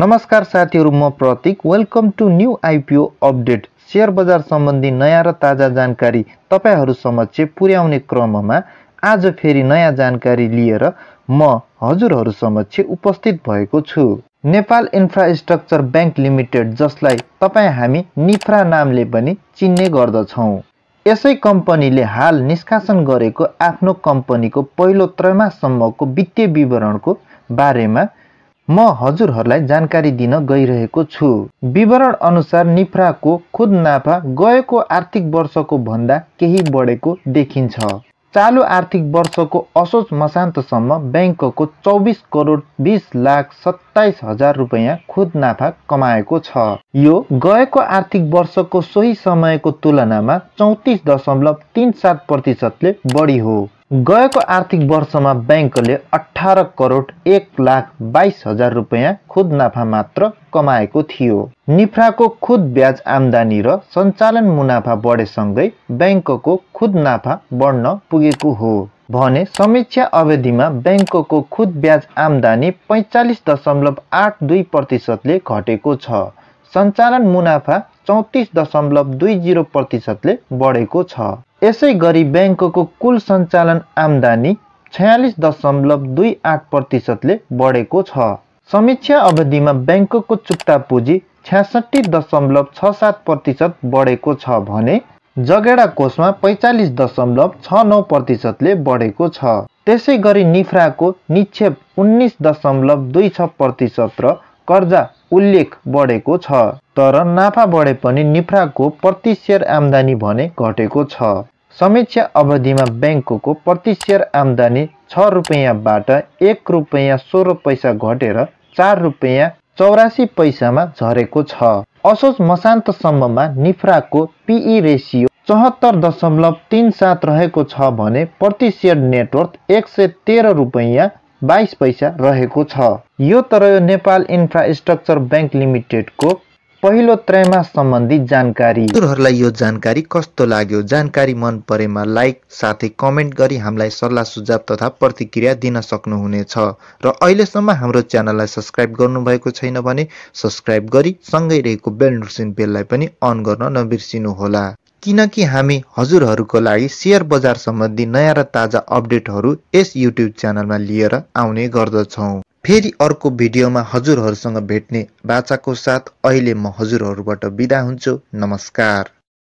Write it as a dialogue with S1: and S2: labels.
S1: नमस्कार साथीहरू म Pratik welcome to new IPO update share बजार सम्बन्धी नयाँ र ताजा जानकारी तपाईँहरू समक्ष पुर्याउने क्रममा आज फेरि नयाँ जानकारी लिएर म हजुरहरू समक्ष उपस्थित भएको छु नेपाल इन्फ्रास्ट्रक्चर ब्याङ्क लिमिटेड जसलाई तपाईँ हामी निफ्रा नामले पनि चिन्ने गर्दछौँ यसै कम्पनीले हाल निष्कासन गरेको आफ्नो कम्पनीको पहिलो त्रैमाससम्मको वित्तीय विवरणको बारेमा म हजुरहरूलाई जानकारी दिन गइरहेको छु विवरण अनुसार निफ्राको खुद नाफा गएको आर्थिक वर्षको भन्दा केही बढेको देखिन्छ चालु आर्थिक वर्षको असोज मसान्तसम्म ब्याङ्कको चौबिस करोड बिस लाख सत्ताइस हजार रुपियाँ खुद नाफा कमाएको छ यो गएको आर्थिक वर्षको सोही समयको तुलनामा चौतिस दशमलव तिन सात प्रतिशतले बढी हो गएको आर्थिक वर्षमा ब्याङ्कले अठार करोड एक लाख बाइस हजार रुपियाँ खुद नाफा मात्र कमाएको थियो निफ्राको खुद ब्याज आम्दानी र सञ्चालन मुनाफा बढेसँगै ब्याङ्कको खुद नाफा बढ्न पुगेको हो भने समीक्षा अवधिमा ब्याङ्कको खुद ब्याज आम्दानी पैँचालिस दशमलव आठ दुई प्रतिशतले घटेको छ सञ्चालन मुनाफा चौतिस दशमलव दुई जिरो प्रतिशतले बढेको छ यसै गरी ब्याङ्कको कुल सञ्चालन आम्दानी छयालिस दशमलव दुई आठ प्रतिशतले बढेको छ समीक्षा अवधिमा ब्याङ्कको चुक्ता पुँजी छ्यासठी दशमलव छ सात प्रतिशत बढेको छ भने जगेडा कोषमा पैँचालिस दशमलव छ नौ प्रतिशतले बढेको छ त्यसै गरी निफ्राको निक्षेप उन्नाइस दशमलव दुई छ प्रतिशत र कर्जा उल्लेख बढेको छ तर नाफा बढे पनि निफ्राको प्रति सेयर आम्दानी भने घटेको छ समीक्षा अवधिमा ब्याङ्कको प्रति सेयर आम्दानी छ रुपियाँबाट एक रुपियाँ सोह्र पैसा घटेर चार रुपियाँ चौरासी पैसामा झरेको छ असोज मसान्तसम्ममा निफ्राको पिई रेसियो चौहत्तर दशमलव तिन सात रहेको छ भने प्रति सेयर नेटवर्थ एक सय तेह्र रुपियाँ बाइस पैसा रहेको छ यो तर यो नेपाल इन्फ्रास्ट्रक्चर ब्याङ्क लिमिटेडको पहिलो त्रैमास सम्बन्धी जानकारी हजुरहरूलाई यो जानकारी कस्तो लाग्यो जानकारी मन परेमा लाइक साथै कमेन्ट गरी हामीलाई सल्लाह सुझाव तथा प्रतिक्रिया दिन सक्नुहुनेछ र अहिलेसम्म हाम्रो च्यानललाई सब्सक्राइब गर्नुभएको छैन भने सब्सक्राइब गरी सँगै रहेको बेल नोटिफिकेसन बेललाई पनि अन गर्न नबिर्सिनुहोला किनकि हामी हजुरहरूको लागि सेयर बजार सम्बन्धी नयाँ र ताजा अपडेटहरू यस युट्युब च्यानलमा लिएर आउने गर्दछौँ फेरि अर्को भिडियोमा हजुरहरूसँग भेट्ने बाचाको साथ अहिले म हजुरहरूबाट बिदा हुन्छु नमस्कार